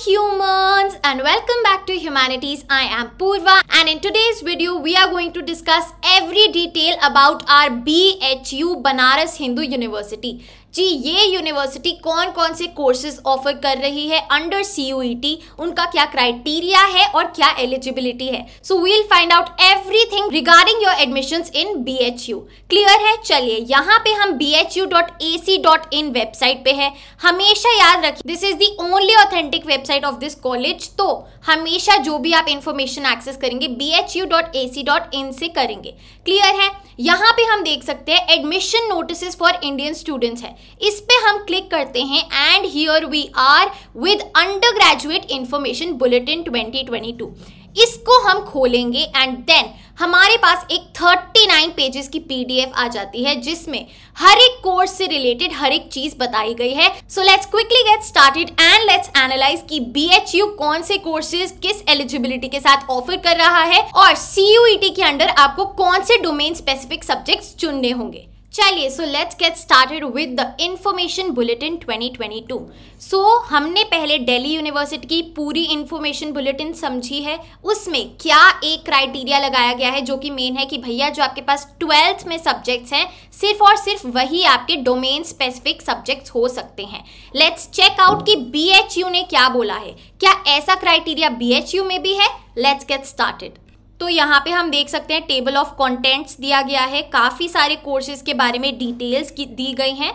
humans and welcome back to humanities i am purva and in today's video we are going to discuss every detail about our bhu banaras hindu university जी ये university कौन कौन से courses offer कर रही है under सी e उनका क्या criteria है और क्या एलिजिबिलिटी है so we'll find out thing regarding your admission in B clear है चलिए यहाँ पे हम बी वेबसाइट पे है हमेशा याद रखिए this is the only authentic website of this college तो हमेशा जो भी आप इंफॉर्मेशन एक्सेस करेंगे इन से करेंगे क्लियर है यहाँ पे हम देख सकते हैं admission notice for Indian students है इस पे हम क्लिक करते हैं and here we are with undergraduate information bulletin 2022 इसको हम खोलेंगे एंड देन हमारे पास एक 39 पेजेस की पीडीएफ आ जाती है जिसमें हर एक कोर्स से रिलेटेड हर एक चीज बताई गई है so let's quickly get started and let's analyse कि बीएचयू कौन से कोर्सेज किस एलिजिबिलिटी के साथ ऑफर कर रहा है और सीयूईटी e के अंडर आपको कौन से डोमेन स्पेसिफिक सब्जेक्ट्स चुनने होंगे चलिए so let's get started with the information bulletin 2022 so so, हमने पहले दिल्ली यूनिवर्सिटी की पूरी इन्फॉर्मेशन बुलेटिन समझी है उसमें क्या एक क्राइटेरिया लगाया गया है जो कि मेन है कि भैया जो आपके पास ट्वेल्थ में सब्जेक्ट्स हैं सिर्फ और सिर्फ वही आपके डोमेन स्पेसिफिक सब्जेक्ट्स हो सकते हैं लेट्स चेक आउट कि बी ने क्या बोला है क्या ऐसा क्राइटेरिया बी में भी है लेट्स गेट स्टार्टेड तो यहाँ पे हम देख सकते हैं टेबल ऑफ कंटेंट्स दिया गया है काफ़ी सारे कोर्सेज के बारे में डिटेल्स दी गई हैं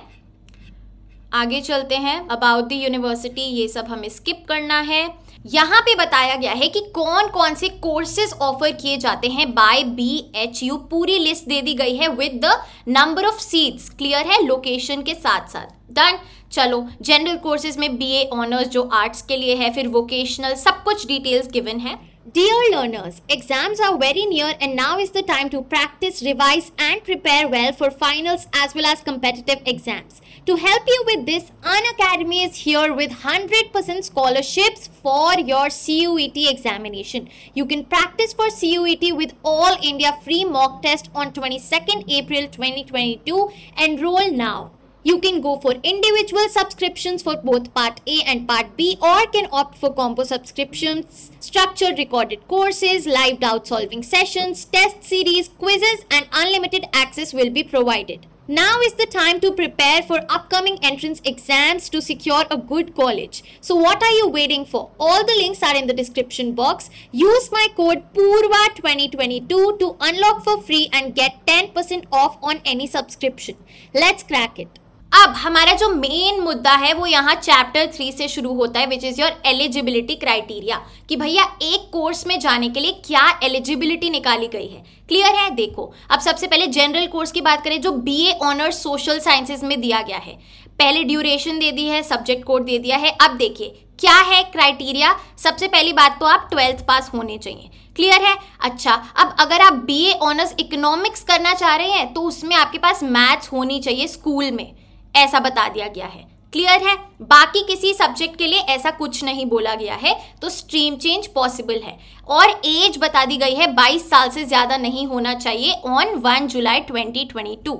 आगे चलते हैं अबाउट द यूनिवर्सिटी ये सब हमें स्किप करना है यहाँ पे बताया गया है कि कौन कौन से कोर्सेज ऑफर किए जाते हैं बाय बी एच यू पूरी लिस्ट दे दी गई है with the number of seats clear है लोकेशन के साथ साथ डन चलो जनरल कोर्सेज में बी ए ऑनर्स जो आर्ट्स के लिए है फिर वोकेशनल सब कुछ डिटेल्स गिवन है Dear learners, exams are very near and now is the time to practice, revise and prepare well for finals as well as competitive exams. To help you with this, An Academy is here with 100% scholarships for your CUET examination. You can practice for CUET with All India Free Mock Test on 22nd April 2022. Enroll now you can go for individual subscriptions for both Part A and Part B or can opt for combo subscriptions, structured recorded courses, live doubt solving sessions, test series, quizzes and unlimited access will be provided. Now is the time to prepare for upcoming entrance exams to secure a good college. So what are you waiting for? All the links are in the description box. Use my code PURVA2022 to unlock for free and get 10% off on any subscription. Let's crack it. अब हमारा जो main मुद्दा है वो यहाँ chapter three से शुरू होता है which is your eligibility criteria कि भैया एक कोर्स में जाने के लिए क्या एलिजिबिलिटी निकाली गई है क्लियर है देखो अब सबसे पहले जनरल कोर्स की बात करें जो B A honours social sciences में दिया गया है पहले ड्यूरेशन दे दी है सब्जेक्ट कोड दे दिया है अब देखिए क्या है क्राइटेरिया सबसे पहली बात तो आप ट्वेल्थ पास होने चाहिए क्लियर है अच्छा अब अगर आप बी ए ऑनर्स इकोनॉमिक्स करना चाह रहे हैं तो उसमें आपके पास मैथ्स होनी चाहिए स्कूल में ऐसा बता दिया गया है क्लियर है बाकी किसी सब्जेक्ट के लिए ऐसा कुछ नहीं बोला गया है तो स्ट्रीम चेंज पॉसिबल है और एज बता दी गई है 22 साल से ज्यादा नहीं होना चाहिए ऑन 1 जुलाई 2022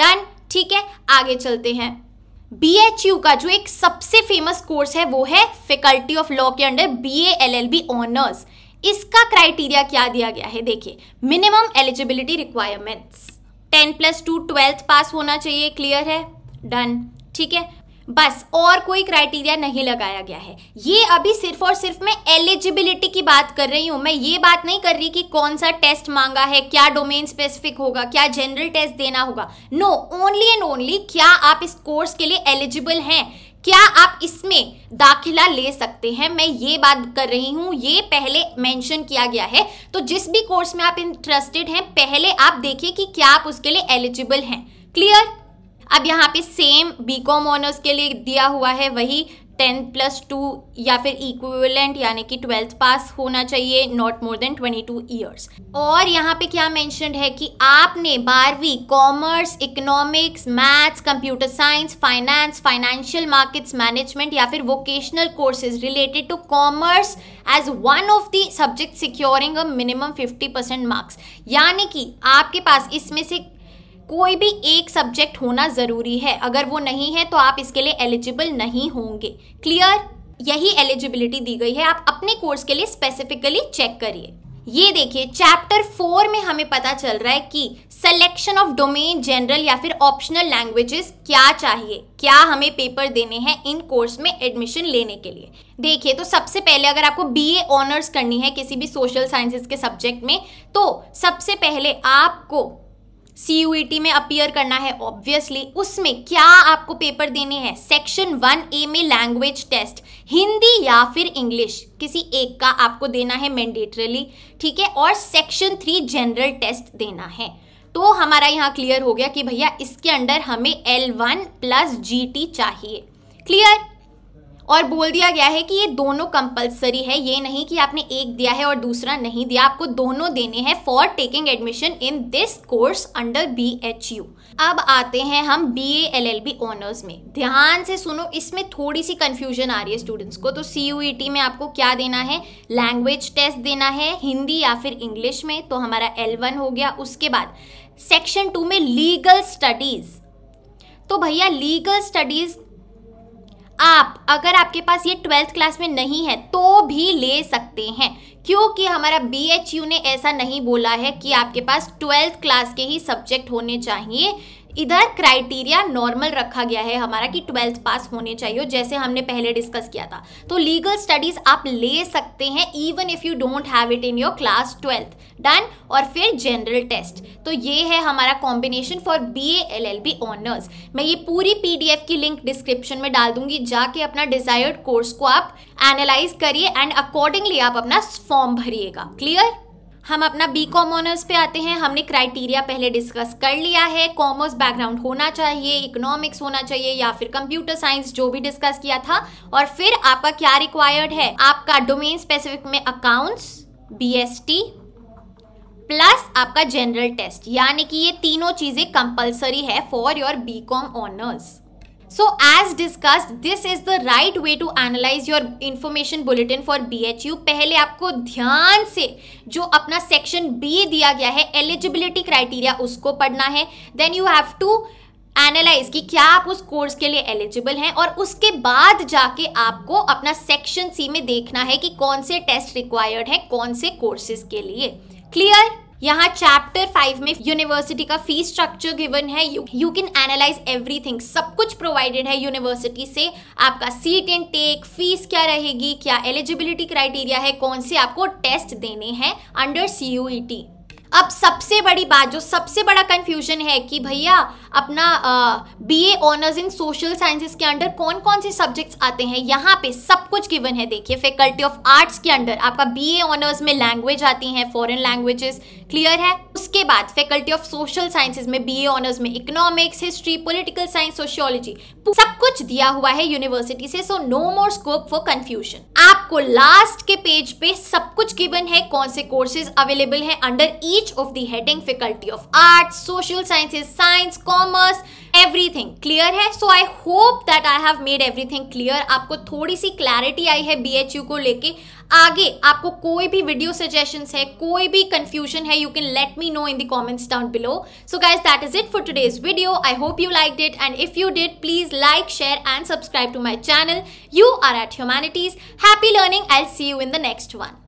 डन ठीक है आगे चलते हैं बी एच यू का जो एक सबसे फेमस कोर्स है वो है फैकल्टी ऑफ लॉ के under B L L B honours इसका क्राइटेरिया क्या दिया गया है देखिए minimum eligibility requirements ten plus two twelfth pass होना चाहिए क्लियर है डन ठीक है बस और कोई क्राइटेरिया नहीं लगाया गया है ये अभी सिर्फ और सिर्फ मैं एलिजिबिलिटी की बात कर रही हूँ मैं ये बात नहीं कर रही कि कौन सा टेस्ट मांगा है क्या डोमेन स्पेसिफिक होगा क्या जनरल टेस्ट देना होगा नो ओनली एंड ओनली क्या आप इस कोर्स के लिए एलिजिबल हैं क्या आप इसमें दाखिला ले सकते हैं मैं ये बात कर रही हूँ ये पहले मेंशन किया गया है तो जिस भी कोर्स में आप इंटरेस्टेड हैं पहले आप देखिए कि क्या आप उसके लिए एलिजिबल हैं क्लियर अब यहाँ पे सेम बी कॉम ऑनर्स के लिए दिया हुआ है वही टेंथ प्लस टू या फिर इक्विवेलेंट यानी कि ट्वेल्थ पास होना चाहिए not more than twenty two years और यहाँ पे क्या मैंशन है कि आपने बारहवीं commerce economics maths computer science finance financial markets management या फिर vocational courses related to commerce as one of the subject securing a minimum fifty percent marks यानी कि आपके पास इसमें से कोई भी एक सब्जेक्ट होना ज़रूरी है अगर वो नहीं है तो आप इसके लिए एलिजिबल नहीं होंगे क्लियर यही एलिजिबिलिटी दी गई है आप अपने कोर्स के लिए स्पेसिफिकली चेक करिए ये देखिए चैप्टर फोर में हमें पता चल रहा है कि सिलेक्शन ऑफ डोमेन जनरल या फिर ऑप्शनल लैंग्वेजेस क्या चाहिए क्या हमें पेपर देने हैं इन कोर्स में एडमिशन लेने के लिए देखिए तो सबसे पहले अगर आपको बीए ऑनर्स करनी है किसी भी सोशल साइंसेस के सब्जेक्ट में तो सबसे पहले आपको सी e में अपियर करना है ऑब्वियसली उसमें क्या आपको पेपर देने हैं सेक्शन वन ए में लैंग्वेज टेस्ट हिंदी या फिर इंग्लिश किसी एक का आपको देना है मैंडेटरली ठीक है और सेक्शन थ्री जनरल टेस्ट देना है तो हमारा यहाँ क्लियर हो गया कि भैया इसके अंडर हमें एल वन प्लस जी चाहिए क्लियर और बोल दिया गया है कि ये दोनों कंपलसरी है ये नहीं कि आपने एक दिया है और दूसरा नहीं दिया आपको दोनों देने हैं for taking admission in this course under B H U अब आते हैं हम B A L L B honours में ध्यान से सुनो इसमें थोड़ी सी कन्फ्यूजन आ रही है स्टूडेंट्स को तो सी यू ई टी में आपको क्या देना है लैंग्वेज टेस्ट देना है हिंदी या फिर इंग्लिश में तो हमारा एल वन हो गया उसके बाद सेक्शन टू में लीगल स्टडीज़ तो भैया लीगल स्टडीज़ आप अगर आपके पास ये ट्वेल्थ क्लास में नहीं है तो भी ले सकते हैं क्योंकि हमारा बी ने ऐसा नहीं बोला है कि आपके पास ट्वेल्थ क्लास के ही सब्जेक्ट होने चाहिए इधर क्राइटेरिया नॉर्मल रखा गया है हमारा कि ट्वेल्थ पास होने चाहिए जैसे हमने पहले डिस्कस किया था तो लीगल स्टडीज आप ले सकते हैं even if you don't have it in your class twelfth done और फिर जनरल टेस्ट तो ये है हमारा combination for B L L B honours मैं ये पूरी पीडीएफ की लिंक डिस्क्रिप्शन में डाल दूंगी जाके अपना डिजायर्ड कोर्स को आप एनालाइज करिए एंड अकॉर्डिंगली आप अपना फॉर्म भरिएगा क्लियर हम अपना बी कॉम ऑनर्स पे आते हैं हमने क्राइटेरिया पहले डिस्कस कर लिया है कॉमर्स बैकग्राउंड होना चाहिए इकोनॉमिक्स होना चाहिए या फिर कंप्यूटर साइंस जो भी डिस्कस किया था और फिर आपका क्या रिक्वायर्ड है आपका डोमेन स्पेसिफिक में अकाउंट्स बी प्लस आपका जनरल टेस्ट यानी कि ये तीनों चीजें कंपलसरी है for your B com honours So as discussed, this is the right way to analyze your information bulletin for BHU. पहले आपको ध्यान से जो अपना सेक्शन बी दिया गया है एलिजिबिलिटी क्राइटेरिया उसको पढ़ना है then you have to analyse कि क्या आप उस कोर्स के लिए एलिजिबल हैं और उसके बाद जाके आपको अपना सेक्शन सी में देखना है कि कौन से टेस्ट रिक्वायर्ड है कौन से कोर्सेज के लिए क्लियर यहाँ चैप्टर फाइव में यूनिवर्सिटी का फी स्ट्रक्चर गिवन है यू कैन एनालाइज एवरीथिंग सब कुछ प्रोवाइडेड है यूनिवर्सिटी से आपका सीट एंड टेक फीस क्या रहेगी क्या एलिजिबिलिटी क्राइटेरिया है कौन से आपको टेस्ट देने हैं अंडर सी अब सबसे बड़ी बात जो सबसे बड़ा कंफ्यूजन है कि भैया अपना B A honours in social sciences के अंडर कौन कौन से सब्जेक्ट्स आते हैं यहाँ पे सब कुछ गिवन है देखिए फैकल्टी ऑफ आर्ट्स के अंडर आपका बी ए ऑनर्स में लैंग्वेज आती हैं फॉरेन लैंग्वेजेस क्लियर है उसके बाद फैकल्टी ऑफ सोशल साइंसेज में बी ए ऑनर्स में economics history political science sociology सब कुछ दिया हुआ है यूनिवर्सिटी से so no more scope for confusion आप आपको लास्ट के पेज पे सब कुछ गिवन है कौन से कोर्सेज अवेलेबल हैं under each of the heading faculty of arts social sciences science commerce everything clear है so I hope that I have made everything clear आपको थोड़ी सी क्लैरिटी आई है बी को लेके आगे आपको कोई भी वीडियो सजेशन है कोई भी कंफ्यूजन है you can let me know in the comments down below so guys that is it for today's video I hope you liked it and if you did please like share and subscribe to my channel you are at humanities happy learning I see you in the next one